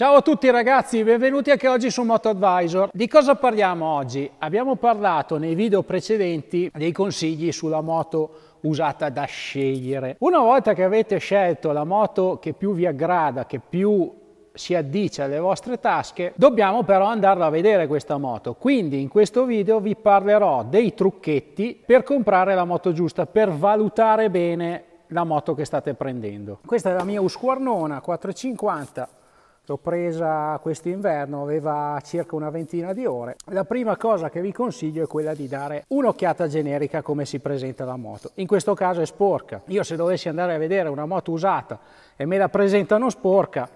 Ciao a tutti ragazzi, benvenuti anche oggi su Moto Advisor. Di cosa parliamo oggi? Abbiamo parlato nei video precedenti dei consigli sulla moto usata da scegliere. Una volta che avete scelto la moto che più vi aggrada, che più si addice alle vostre tasche, dobbiamo però andarla a vedere questa moto. Quindi in questo video vi parlerò dei trucchetti per comprare la moto giusta, per valutare bene la moto che state prendendo. Questa è la mia Usquarnona 450 L'ho certo, presa inverno, aveva circa una ventina di ore. La prima cosa che vi consiglio è quella di dare un'occhiata generica a come si presenta la moto. In questo caso è sporca. Io se dovessi andare a vedere una moto usata e me la presentano sporca,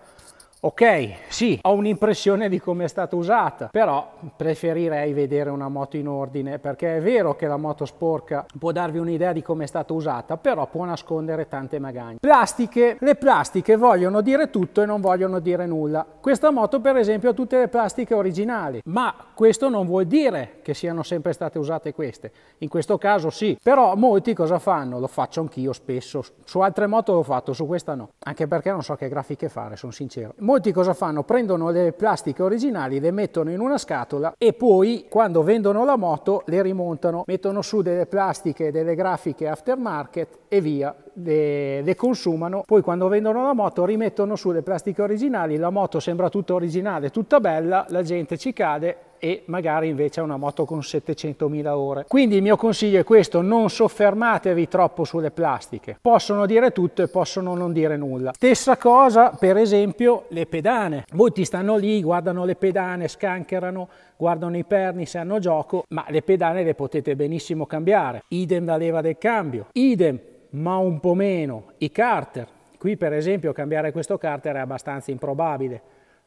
Ok, sì, ho un'impressione di come è stata usata, però preferirei vedere una moto in ordine perché è vero che la moto sporca può darvi un'idea di come è stata usata, però può nascondere tante magagne. Plastiche, le plastiche vogliono dire tutto e non vogliono dire nulla. Questa moto per esempio ha tutte le plastiche originali, ma questo non vuol dire che siano sempre state usate queste. In questo caso sì, però molti cosa fanno? Lo faccio anch'io spesso, su altre moto l'ho fatto, su questa no, anche perché non so che grafiche fare, sono sincero Molti cosa fanno? Prendono le plastiche originali, le mettono in una scatola e poi quando vendono la moto le rimontano, mettono su delle plastiche, delle grafiche aftermarket e via, le, le consumano, poi quando vendono la moto rimettono su le plastiche originali, la moto sembra tutta originale, tutta bella, la gente ci cade e magari invece è una moto con 700.000 ore. Quindi il mio consiglio è questo, non soffermatevi troppo sulle plastiche. Possono dire tutto e possono non dire nulla. Stessa cosa per esempio le pedane. Molti stanno lì, guardano le pedane, scancherano, guardano i perni se hanno gioco, ma le pedane le potete benissimo cambiare. Idem la leva del cambio, idem ma un po' meno i carter. Qui per esempio cambiare questo carter è abbastanza improbabile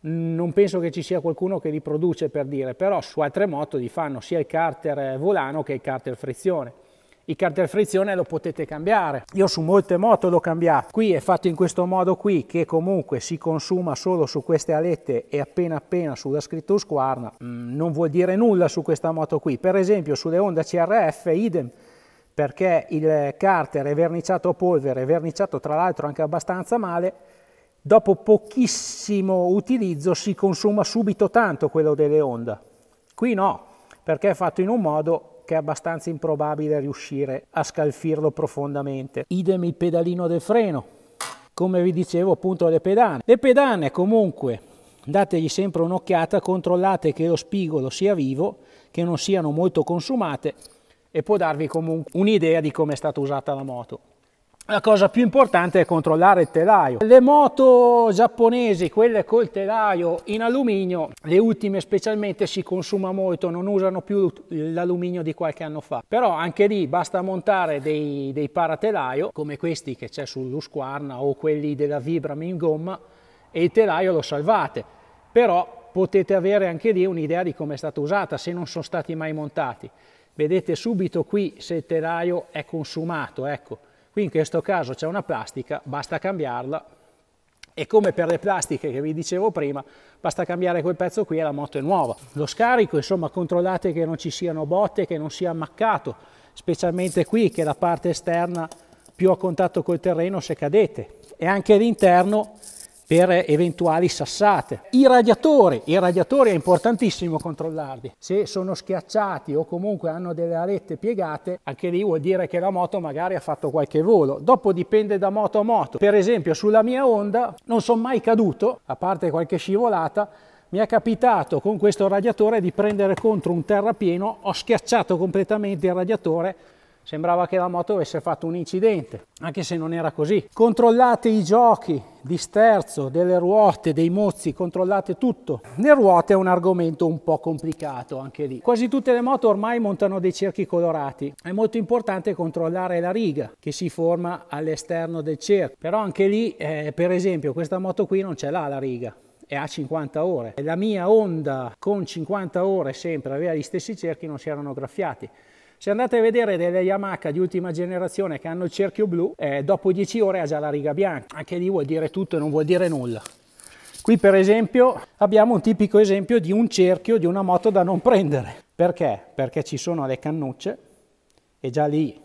non penso che ci sia qualcuno che li produce per dire, però su altre moto li fanno sia il carter volano che il carter frizione. Il carter frizione lo potete cambiare, io su molte moto l'ho cambiato, qui è fatto in questo modo qui che comunque si consuma solo su queste alette e appena appena sulla scritta squarna, mm, non vuol dire nulla su questa moto qui, per esempio sulle Honda CRF idem, perché il carter è verniciato a polvere, è verniciato tra l'altro anche abbastanza male, dopo pochissimo utilizzo si consuma subito tanto quello delle onde. Qui no, perché è fatto in un modo che è abbastanza improbabile riuscire a scalfirlo profondamente. Idem il pedalino del freno, come vi dicevo appunto le pedane. Le pedane comunque dategli sempre un'occhiata, controllate che lo spigolo sia vivo, che non siano molto consumate e può darvi comunque un'idea di come è stata usata la moto. La cosa più importante è controllare il telaio. Le moto giapponesi, quelle col telaio in alluminio, le ultime specialmente si consuma molto, non usano più l'alluminio di qualche anno fa. Però anche lì basta montare dei, dei paratelaio, come questi che c'è sull'Usquarna o quelli della Vibram in gomma, e il telaio lo salvate. Però potete avere anche lì un'idea di come è stata usata se non sono stati mai montati. Vedete subito qui se il telaio è consumato, ecco Qui in questo caso c'è una plastica, basta cambiarla e come per le plastiche che vi dicevo prima, basta cambiare quel pezzo qui e la moto è nuova. Lo scarico, insomma, controllate che non ci siano botte, che non sia ammaccato, specialmente qui che la parte esterna più a contatto col terreno se cadete. E anche l'interno per eventuali sassate. I radiatori, i radiatori è importantissimo controllarli. Se sono schiacciati o comunque hanno delle alette piegate, anche lì vuol dire che la moto magari ha fatto qualche volo. Dopo dipende da moto a moto. Per esempio sulla mia Honda non sono mai caduto, a parte qualche scivolata, mi è capitato con questo radiatore di prendere contro un terrapieno, ho schiacciato completamente il radiatore sembrava che la moto avesse fatto un incidente, anche se non era così. Controllate i giochi di sterzo, delle ruote, dei mozzi, controllate tutto. Le ruote è un argomento un po' complicato anche lì. Quasi tutte le moto ormai montano dei cerchi colorati. È molto importante controllare la riga che si forma all'esterno del cerchio. Però anche lì, eh, per esempio, questa moto qui non ce l'ha la riga, è a 50 ore. La mia Honda con 50 ore sempre aveva gli stessi cerchi, non si erano graffiati. Se andate a vedere delle Yamaha di ultima generazione che hanno il cerchio blu, eh, dopo 10 ore ha già la riga bianca. Anche lì vuol dire tutto e non vuol dire nulla. Qui per esempio abbiamo un tipico esempio di un cerchio di una moto da non prendere. Perché? Perché ci sono le cannucce e già lì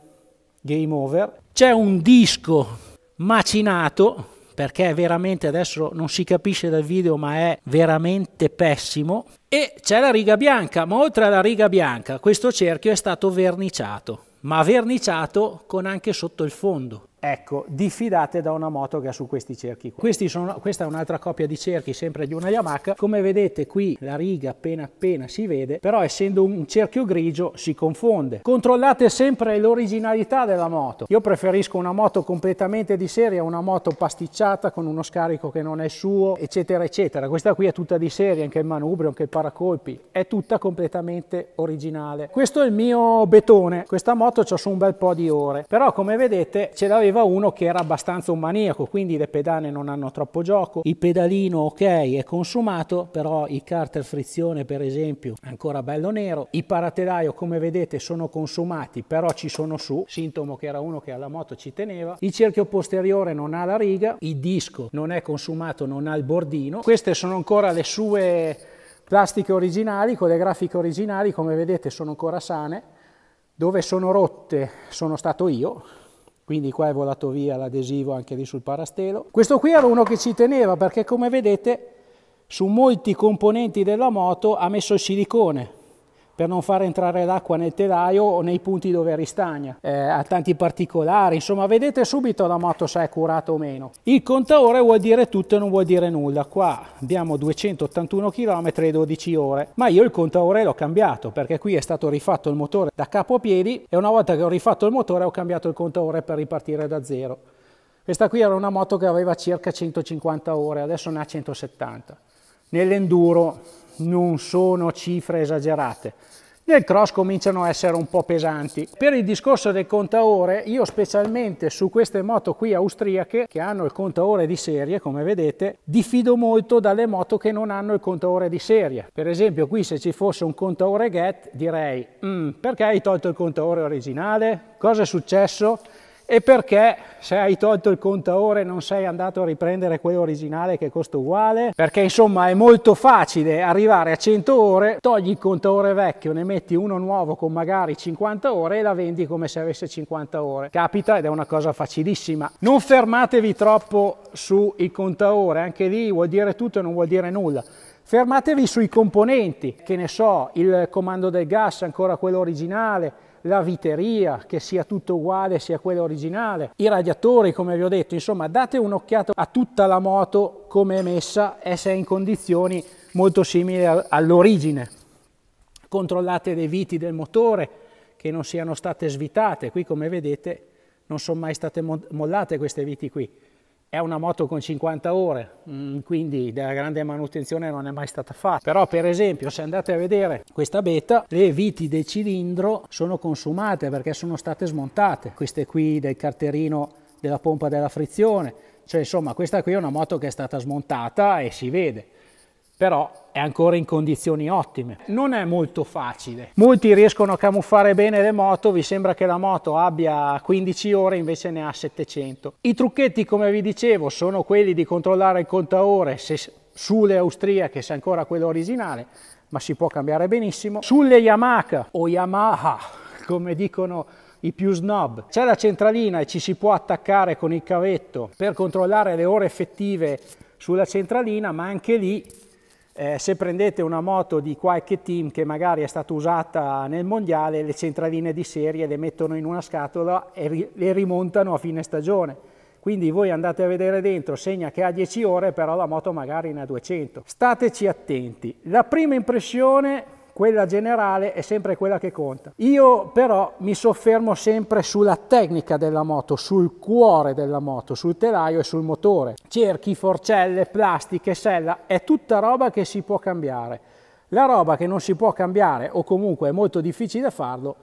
game over. C'è un disco macinato perché è veramente adesso non si capisce dal video ma è veramente pessimo e c'è la riga bianca ma oltre alla riga bianca questo cerchio è stato verniciato ma verniciato con anche sotto il fondo Ecco, diffidate da una moto che ha su questi cerchi questi sono, questa è un'altra coppia di cerchi, sempre di una Yamaha. Come vedete qui la riga appena appena si vede, però essendo un cerchio grigio si confonde. Controllate sempre l'originalità della moto. Io preferisco una moto completamente di serie a una moto pasticciata con uno scarico che non è suo, eccetera, eccetera. Questa qui è tutta di serie, anche il manubrio, anche il paracolpi, è tutta completamente originale. Questo è il mio betone. Questa moto ci ho su un bel po' di ore, però come vedete ce l'avevo aveva uno che era abbastanza un maniaco, quindi le pedane non hanno troppo gioco, il pedalino ok è consumato, però i carter frizione per esempio ancora bello nero, i paratelaio come vedete sono consumati, però ci sono su, sintomo che era uno che alla moto ci teneva, il cerchio posteriore non ha la riga, il disco non è consumato, non ha il bordino, queste sono ancora le sue plastiche originali, con le grafiche originali, come vedete sono ancora sane, dove sono rotte sono stato io, quindi qua è volato via l'adesivo anche lì sul parastelo. Questo qui era uno che ci teneva perché come vedete su molti componenti della moto ha messo il silicone, per non far entrare l'acqua nel telaio o nei punti dove ristagna, eh, ha tanti particolari, insomma vedete subito la moto se è curata o meno. Il contatore vuol dire tutto e non vuol dire nulla, qua abbiamo 281 km e 12 ore, ma io il contatore l'ho cambiato perché qui è stato rifatto il motore da capo a piedi e una volta che ho rifatto il motore ho cambiato il contatore per ripartire da zero. Questa qui era una moto che aveva circa 150 ore, adesso ne ha 170 nell'enduro non sono cifre esagerate. Nel cross cominciano a essere un po' pesanti. Per il discorso del contaore, io specialmente su queste moto qui austriache, che hanno il contaore di serie, come vedete, diffido molto dalle moto che non hanno il contaore di serie. Per esempio qui se ci fosse un contaore GET direi, mm, perché hai tolto il contaore originale? Cosa è successo? e perché se hai tolto il contaore non sei andato a riprendere quello originale che costa uguale perché insomma è molto facile arrivare a 100 ore togli il contaore vecchio ne metti uno nuovo con magari 50 ore e la vendi come se avesse 50 ore capita ed è una cosa facilissima non fermatevi troppo sul contaore anche lì vuol dire tutto e non vuol dire nulla fermatevi sui componenti che ne so il comando del gas ancora quello originale la viteria, che sia tutto uguale, sia quella originale, i radiatori, come vi ho detto, insomma date un'occhiata a tutta la moto come è messa e se è in condizioni molto simili all'origine. Controllate le viti del motore che non siano state svitate, qui come vedete non sono mai state mollate queste viti qui, è una moto con 50 ore, mm, quindi della grande manutenzione non è mai stata fatta. Però per esempio se andate a vedere questa beta, le viti del cilindro sono consumate perché sono state smontate. Queste qui del carterino della pompa della frizione. Cioè insomma questa qui è una moto che è stata smontata e si vede però è ancora in condizioni ottime. Non è molto facile. Molti riescono a camuffare bene le moto, vi sembra che la moto abbia 15 ore invece ne ha 700. I trucchetti, come vi dicevo, sono quelli di controllare il contaore se sulle austriache, se ancora quello originale, ma si può cambiare benissimo. Sulle Yamaha o Yamaha, come dicono i più snob. C'è la centralina e ci si può attaccare con il cavetto per controllare le ore effettive sulla centralina, ma anche lì eh, se prendete una moto di qualche team che magari è stata usata nel mondiale, le centraline di serie le mettono in una scatola e ri le rimontano a fine stagione. Quindi voi andate a vedere dentro, segna che ha 10 ore, però la moto magari ne ha 200. Stateci attenti. La prima impressione quella generale è sempre quella che conta. Io però mi soffermo sempre sulla tecnica della moto, sul cuore della moto, sul telaio e sul motore. Cerchi, forcelle, plastiche, sella, è tutta roba che si può cambiare. La roba che non si può cambiare o comunque è molto difficile farlo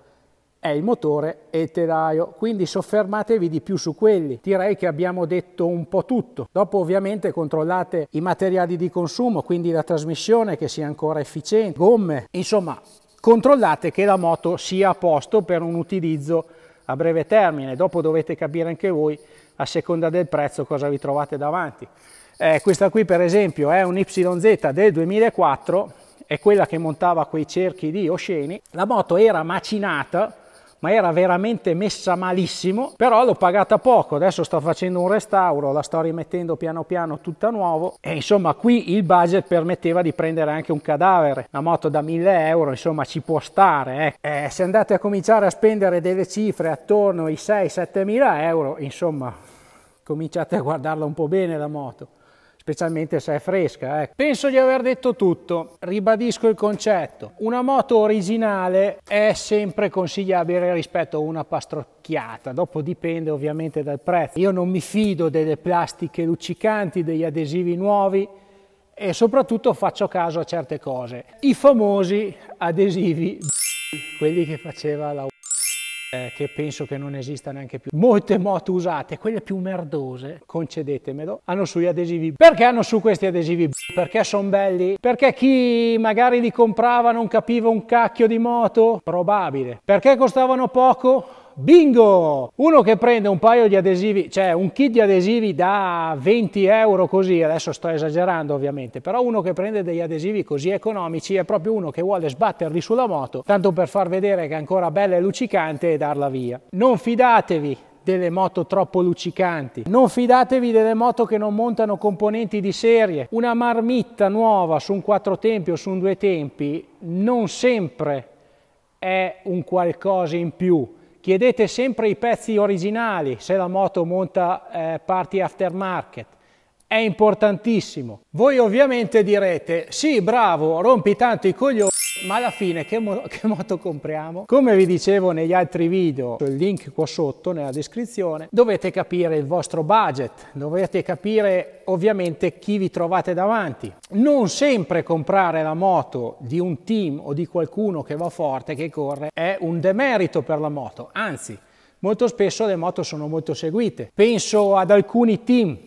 è il motore e il telaio, quindi soffermatevi di più su quelli. Direi che abbiamo detto un po' tutto. Dopo ovviamente controllate i materiali di consumo, quindi la trasmissione che sia ancora efficiente, gomme, insomma controllate che la moto sia a posto per un utilizzo a breve termine. Dopo dovete capire anche voi a seconda del prezzo cosa vi trovate davanti. Eh, questa qui per esempio è un YZ del 2004, è quella che montava quei cerchi di osceni. La moto era macinata ma era veramente messa malissimo, però l'ho pagata poco, adesso sto facendo un restauro, la sto rimettendo piano piano tutta nuova e insomma qui il budget permetteva di prendere anche un cadavere, una moto da 1000 euro insomma ci può stare, eh. Eh, se andate a cominciare a spendere delle cifre attorno ai 6-7 mila euro insomma cominciate a guardarla un po' bene la moto specialmente se è fresca. Eh. Penso di aver detto tutto, ribadisco il concetto. Una moto originale è sempre consigliabile rispetto a una pastrocchiata, dopo dipende ovviamente dal prezzo. Io non mi fido delle plastiche luccicanti, degli adesivi nuovi, e soprattutto faccio caso a certe cose. I famosi adesivi quelli che faceva la eh, che penso che non esista neanche più. Molte moto usate, quelle più merdose, concedetemelo, hanno sugli adesivi. Perché hanno su questi adesivi? Perché sono belli? Perché chi magari li comprava non capiva un cacchio di moto? Probabile. Perché costavano poco? bingo! Uno che prende un paio di adesivi, cioè un kit di adesivi da 20 euro così, adesso sto esagerando ovviamente, però uno che prende degli adesivi così economici è proprio uno che vuole sbatterli sulla moto, tanto per far vedere che è ancora bella e luccicante e darla via. Non fidatevi delle moto troppo luccicanti. Non fidatevi delle moto che non montano componenti di serie. Una marmitta nuova su un quattro tempi o su un due tempi non sempre è un qualcosa in più Chiedete sempre i pezzi originali se la moto monta eh, parti aftermarket. È importantissimo. Voi ovviamente direte, sì bravo, rompi tanto i coglioni, ma alla fine che, mo che, moto compriamo? Come vi dicevo negli altri video, il link qua sotto nella descrizione, dovete capire il vostro budget, dovete capire ovviamente chi vi trovate davanti. Non sempre comprare la moto di un team o di qualcuno che va forte, che corre, è un demerito per la moto, anzi molto spesso le moto sono molto seguite. Penso ad alcuni team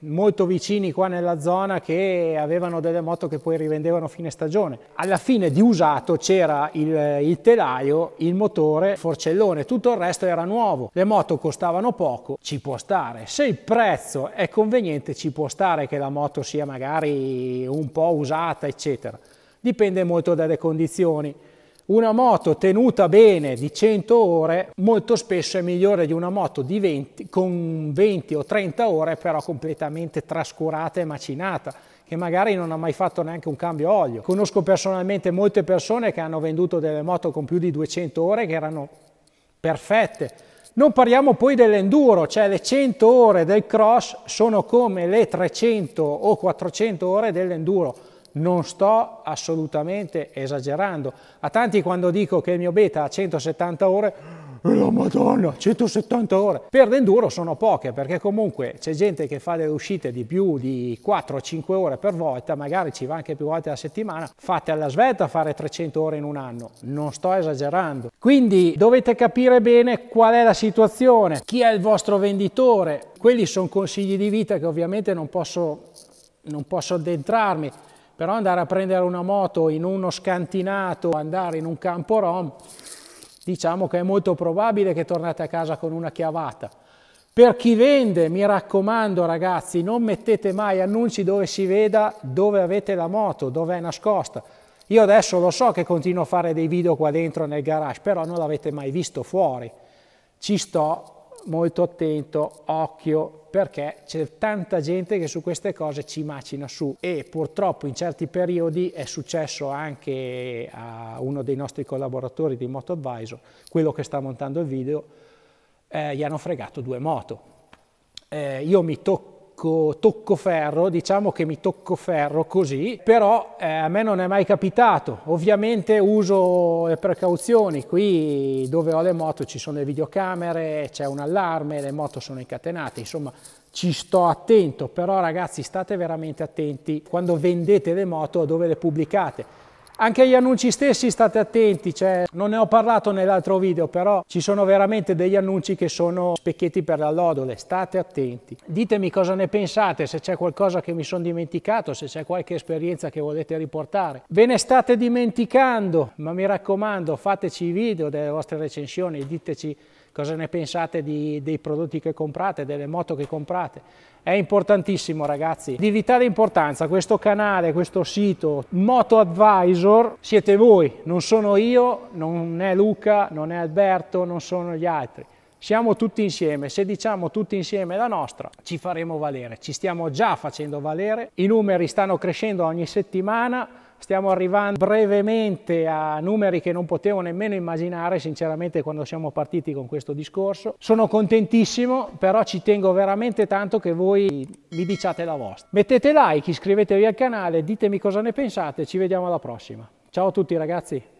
molto vicini qua nella zona che avevano delle moto che poi rivendevano fine stagione. Alla fine di usato c'era il, il, telaio, il motore, il forcellone, tutto il resto era nuovo. Le moto costavano poco, ci può stare. Se il prezzo è conveniente ci può stare che la moto sia magari un po' usata, eccetera. Dipende molto dalle condizioni. Una moto tenuta bene di 100 ore molto spesso è migliore di una moto di 20, con 20 o 30 ore però completamente trascurata e macinata che magari non ha mai fatto neanche un cambio olio. Conosco personalmente molte persone che hanno venduto delle moto con più di 200 ore che erano perfette. Non parliamo poi dell'enduro, cioè le 100 ore del cross sono come le 300 o 400 ore dell'enduro non sto assolutamente esagerando. A tanti quando dico che il mio beta ha 170 ore, eh, la madonna, 170 ore! Per l'enduro sono poche, perché comunque c'è gente che fa delle uscite di più di 4-5 ore per volta, magari ci va anche più volte alla settimana, fate alla svelta fare 300 ore in un anno, non sto esagerando. Quindi dovete capire bene qual è la situazione, chi è il vostro venditore, quelli sono consigli di vita che ovviamente non posso, non posso addentrarmi, però andare a prendere una moto in uno scantinato, andare in un campo rom, diciamo che è molto probabile che tornate a casa con una chiavata. Per chi vende, mi raccomando ragazzi, non mettete mai annunci dove si veda dove avete la moto, dove è nascosta. Io adesso lo so che continuo a fare dei video qua dentro nel garage, però non l'avete mai visto fuori. Ci sto molto attento, occhio, perché c'è tanta gente che su queste cose ci macina su e purtroppo in certi periodi è successo anche a uno dei nostri collaboratori di Moto Advisor, quello che sta montando il video, eh, gli hanno fregato due moto. Eh, io mi tocco tocco, tocco ferro, diciamo che mi tocco ferro così, però eh, a me non è mai capitato. Ovviamente uso le precauzioni, qui dove ho le moto ci sono le videocamere, c'è un allarme, le moto sono incatenate, insomma ci sto attento, però ragazzi state veramente attenti quando vendete le moto a dove le pubblicate anche gli annunci stessi state attenti, cioè, non ne ho parlato nell'altro video, però ci sono veramente degli annunci che sono specchietti per la lodole, state attenti. Ditemi cosa ne pensate, se c'è qualcosa che mi sono dimenticato, se c'è qualche esperienza che volete riportare. Ve ne state dimenticando, ma mi raccomando, fateci i video delle vostre recensioni, diteci cosa ne pensate di, dei prodotti che comprate, delle moto che comprate. È importantissimo ragazzi, di vitale importanza questo canale, questo sito, Moto Advisor, siete voi, non sono io, non è Luca, non è Alberto, non sono gli altri. Siamo tutti insieme, se diciamo tutti insieme la nostra, ci faremo valere, ci stiamo già facendo valere, i numeri stanno crescendo ogni settimana, stiamo arrivando brevemente a numeri che non potevo nemmeno immaginare sinceramente quando siamo partiti con questo discorso. Sono contentissimo, però ci tengo veramente tanto che voi mi diciate la vostra. Mettete like, iscrivetevi al canale, ditemi cosa ne pensate, ci vediamo alla prossima. Ciao a tutti ragazzi!